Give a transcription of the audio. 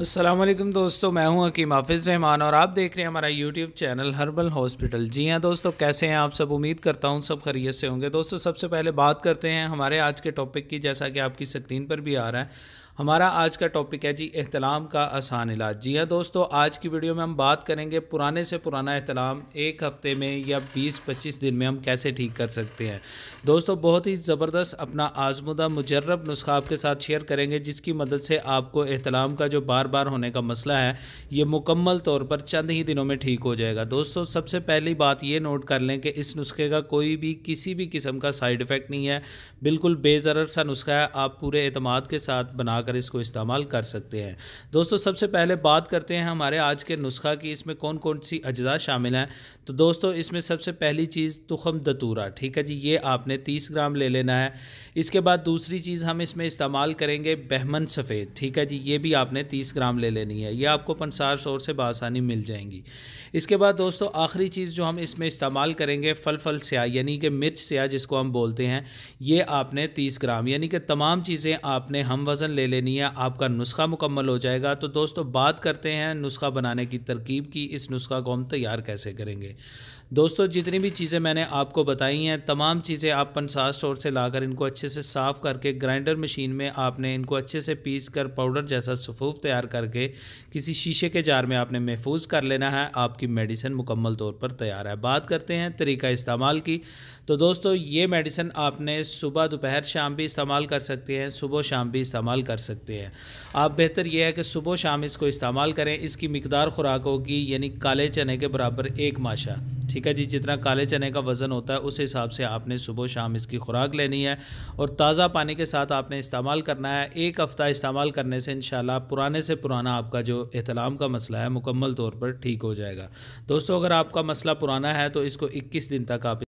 असलम दोस्तों मैं हूं हकीम हाफिज़ रहमान और आप देख रहे हैं हमारा YouTube चैनल हर्बल हॉस्पिटल जी हां दोस्तों कैसे हैं आप सब उम्मीद करता हूं सब खरीत से होंगे दोस्तों सबसे पहले बात करते हैं हमारे आज के टॉपिक की जैसा कि आपकी स्क्रीन पर भी आ रहा है हमारा आज का टॉपिक है जी एहतलाम का आसान इलाज जी हाँ दोस्तों आज की वीडियो में हम बात करेंगे पुराने से पुराना एहतलाम एक हफ्ते में या 20-25 दिन में हम कैसे ठीक कर सकते हैं दोस्तों बहुत ही ज़बरदस्त अपना आजमुदा मुजरब नुस्खा आपके साथ शेयर करेंगे जिसकी मदद से आपको अहतलाम का जो बार बार होने का मसला है ये मुकम्मल तौर पर चंद ही दिनों में ठीक हो जाएगा दोस्तों सबसे पहली बात ये नोट कर लें कि इस नुस्खे का कोई भी किसी भी किस्म का साइड इफ़ेक्ट नहीं है बिल्कुल बेज़र सा नुस्खा है आप पूरे अतमाद के साथ बना बनाकर इसको इस्तेमाल कर सकते हैं दोस्तों सबसे पहले बात करते हैं हमारे आज के नुस्खा की इसमें कौन कौन सी अज्जा शामिल हैं तो दोस्तों इसमें सबसे पहली चीज़ तुखम दतूरा ठीक है जी ये आपने तीस ग्राम ले लेना है इसके बाद दूसरी चीज़ हम इसमें इस्तेमाल करेंगे बहमन सफ़ेद ठीक है जी ये भी आपने तीस ग्राम ले लेनी है ये आपको पंसार शोर से बसानी मिल जाएंगी इसके बाद दोस्तों आखिरी चीज़ जो हम इसमें इस्तेमाल करेंगे फल फल स्या यानी कि मिर्च स्या जिसको हम बोलते हैं ये आपने तीस ग्राम यानी कि तमाम चीज़ें आपने हम वज़न ले लेनी लेनी है आपका नुस्खा मुकम्मल हो जाएगा तो दोस्तों बात करते हैं नुस्खा बनाने की तरकीब की इस नुस्खा को हम तैयार कैसे करेंगे दोस्तों जितनी भी चीज़ें मैंने आपको बताई हैं तमाम चीज़ें आप पंसार स्टोर से लाकर इनको अच्छे से साफ़ करके ग्राइंडर मशीन में आपने इनको अच्छे से पीस कर पाउडर जैसा सफूफ तैयार करके किसी शीशे के जार में आपने महफूज कर लेना है आपकी मेडिसिन मुकम्मल तौर पर तैयार है बात करते हैं तरीका इस्तेमाल की तो दोस्तों ये मेडिसिन आपने सुबह दोपहर शाम भी इस्तेमाल कर सकते हैं सुबह शाम भी इस्तेमाल कर सकते हैं आप बेहतर यह है कि सुबह शाम इसको इस्तेमाल करें इसकी मकदार खुराक होगी यानी काले चने के बराबर एक माशा ठीक है जी जितना काले चने का वज़न होता है उस हिसाब से आपने सुबह शाम इसकी खुराक लेनी है और ताज़ा पानी के साथ आपने इस्तेमाल करना है एक हफ़्ता इस्तेमाल करने से इन पुराने से पुराना आपका जो एहतलाम का मसला है मुकम्मल तौर पर ठीक हो जाएगा दोस्तों अगर आपका मसला पुराना है तो इसको इक्कीस दिन तक आप